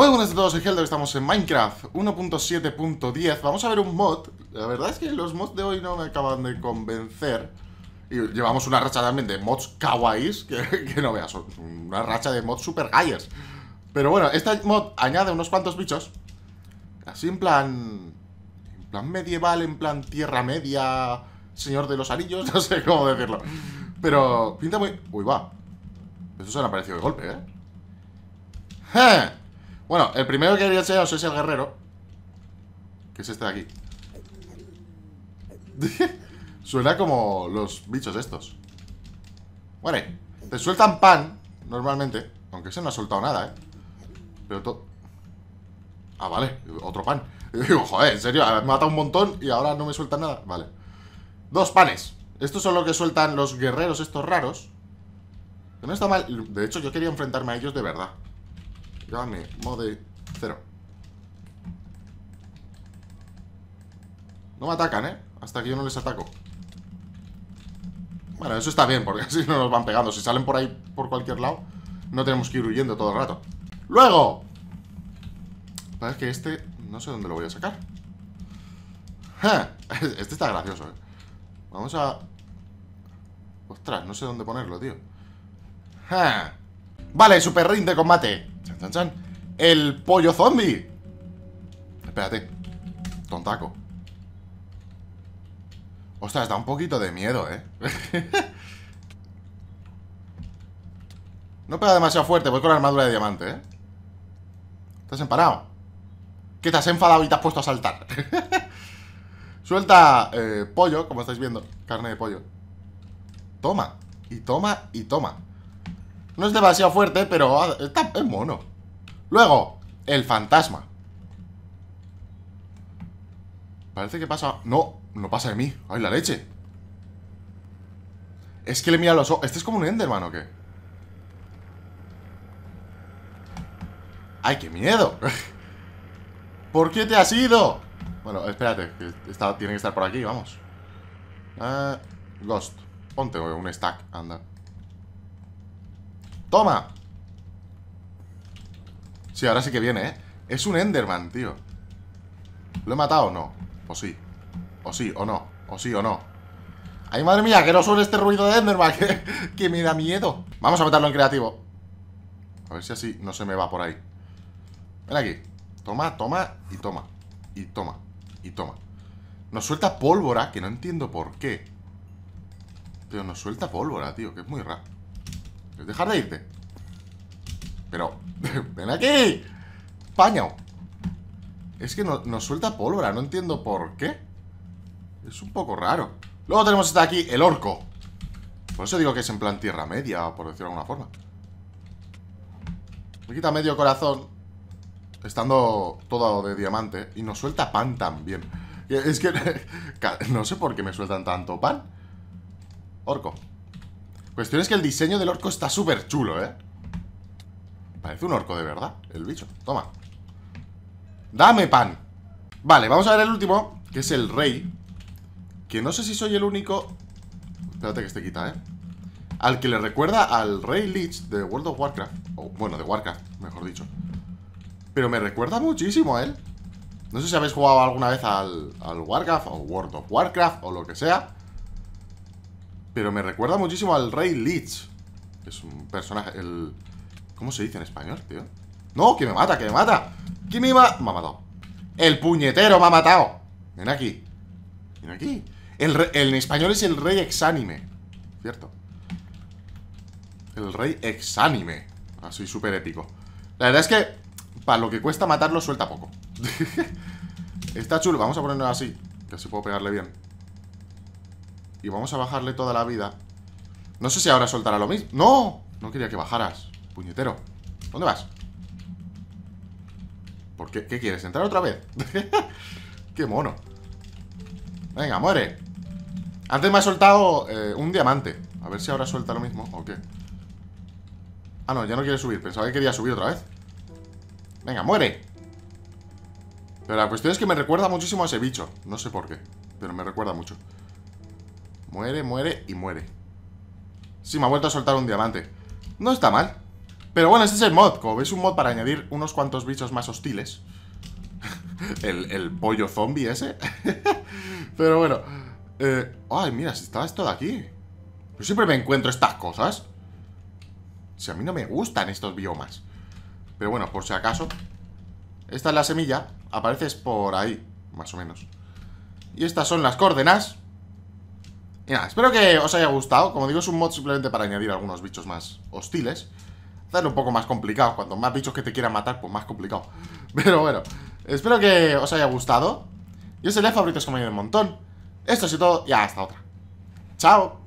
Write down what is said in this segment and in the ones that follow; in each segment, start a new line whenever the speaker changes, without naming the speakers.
Muy buenas a todos, soy Helder, estamos en Minecraft 1.7.10 Vamos a ver un mod La verdad es que los mods de hoy no me acaban de convencer Y llevamos una racha también de mods kawaiis Que, no veas, una racha de mods super galles Pero bueno, este mod añade unos cuantos bichos Así en plan... En plan medieval, en plan tierra media... Señor de los anillos, no sé cómo decirlo Pero pinta muy... Uy, va Estos ha aparecido de golpe, ¿eh? ¡Ja! ¡Eh! Bueno, el primero que quería enseñaros es el guerrero. Que es este de aquí. Suena como los bichos estos. Vale, te sueltan pan, normalmente. Aunque ese no ha soltado nada, ¿eh? Pero todo... Ah, vale, otro pan. digo, joder, en serio, me matado un montón y ahora no me suelta nada. Vale. Dos panes. Estos son los que sueltan los guerreros estos raros. Que no está mal. De hecho, yo quería enfrentarme a ellos de verdad. Game mode 0. No me atacan, ¿eh? Hasta que yo no les ataco. Bueno, eso está bien, porque así no nos van pegando. Si salen por ahí, por cualquier lado, no tenemos que ir huyendo todo el rato. ¡Luego! es que este... No sé dónde lo voy a sacar. Este está gracioso, ¿eh? Vamos a... Ostras, no sé dónde ponerlo, tío. Vale, super ring de combate. ¡El pollo zombie! Espérate. Tontaco. Ostras, da un poquito de miedo, ¿eh? no pega demasiado fuerte, voy con la armadura de diamante, ¿eh? Estás empanado. Que te has enfadado y te has puesto a saltar. Suelta eh, pollo, como estáis viendo. Carne de pollo. Toma. Y toma y toma. No es demasiado fuerte, pero ah, está, es mono. Luego, el fantasma. Parece que pasa... No, no pasa de mí. ¡Ay, la leche! Es que le mira los ojos. ¿Este es como un Enderman o qué? ¡Ay, qué miedo! ¿Por qué te has ido? Bueno, espérate, que tiene que estar por aquí, vamos. Eh, Ghost, ponte un stack, anda. ¡Toma! Sí, ahora sí que viene, ¿eh? Es un Enderman, tío. ¿Lo he matado o no? O sí. O sí, o no. O sí, o no. ¡Ay, madre mía! Que no suele este ruido de Enderman. Que, me da miedo. Vamos a meterlo en creativo. A ver si así no se me va por ahí. Ven aquí. Toma, toma y toma. Y toma. Y toma. Nos suelta pólvora, que no entiendo por qué. Pero nos suelta pólvora, tío, que es muy raro. Dejar de irte. Pero, ven aquí. Paño. Es que nos suelta pólvora, no entiendo por qué. Es un poco raro. Luego tenemos hasta aquí el orco. Por eso digo que es en plan tierra media, por decirlo de alguna forma. Me quita medio corazón, estando todo de diamante, y nos suelta pan también. Es que no sé por qué me sueltan tanto pan. Orco. Cuestión es que el diseño del orco está súper chulo, ¿eh? Parece un orco de verdad, el bicho. Toma. ¡Dame pan! Vale, vamos a ver el último, que es el rey. Que no sé si soy el único... Espérate que este quita, ¿eh? Al que le recuerda al rey Lich de World of Warcraft. O, bueno, de Warcraft, mejor dicho. Pero me recuerda muchísimo a él. No sé si habéis jugado alguna vez al, Warcraft o World of Warcraft o lo que sea. Pero me recuerda muchísimo al rey Lich. es un personaje, el ¿Cómo se dice en español, tío? ¡No! ¡Que me mata! ¡Que me mata! ¡Que me va! Me ha matado. ¡El puñetero me ha matado! Ven aquí. Ven aquí. El, en español es el rey exánime. ¿Cierto? El rey exánime. Ah, soy súper épico. La verdad es que, para lo que cuesta matarlo, suelta poco. Está chulo. Vamos a ponerlo así. Que así puedo pegarle bien. Y vamos a bajarle toda la vida. No sé si ahora soltará lo mismo. ¡No! No quería que bajaras. Puñetero, ¿dónde vas? ¿Por qué? ¿Qué quieres? ¿Entrar otra vez? ¡Qué mono! Venga, muere Antes me ha soltado eh, un diamante A ver si ahora suelta lo mismo o qué Ah, no, ya no quiere subir Pensaba que quería subir otra vez Venga, muere Pero la cuestión es que me recuerda muchísimo a ese bicho No sé por qué, pero me recuerda mucho Muere, muere y muere Sí, me ha vuelto a soltar un diamante No está mal pero bueno, este es el mod, como veis, un mod para añadir unos cuantos bichos más hostiles. el, pollo zombie ese. Pero bueno. Eh, ay, mira, si estaba esto de aquí. Yo siempre me encuentro estas cosas. Si a mí no me gustan estos biomas. Pero bueno, por si acaso. Esta es la semilla. Apareces por ahí, más o menos. Y estas son las coordenadas. Y nada, espero que os haya gustado. Como digo, es un mod simplemente para añadir algunos bichos más hostiles hacerlo un poco más complicado. Cuanto más bichos que te quieran matar, pues más complicado. Pero bueno, espero que os haya gustado. Yo soy Lea Favoritos como yo de montón. Esto ha sido todo y hasta otra. ¡Chao!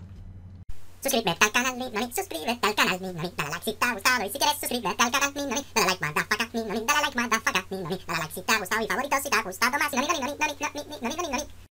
Suscríbete al canal, mi noni, suscríbete al canal, mi noni, dale like si te ha gustado y si quieres suscríbete al canal, mi noni, dale like, madafaca, mi noni, dale like, madafaca, mi noni, dale like si te ha gustado y favorito si te ha gustado más, noni, noni, noni, noni, noni, noni, noni, noni.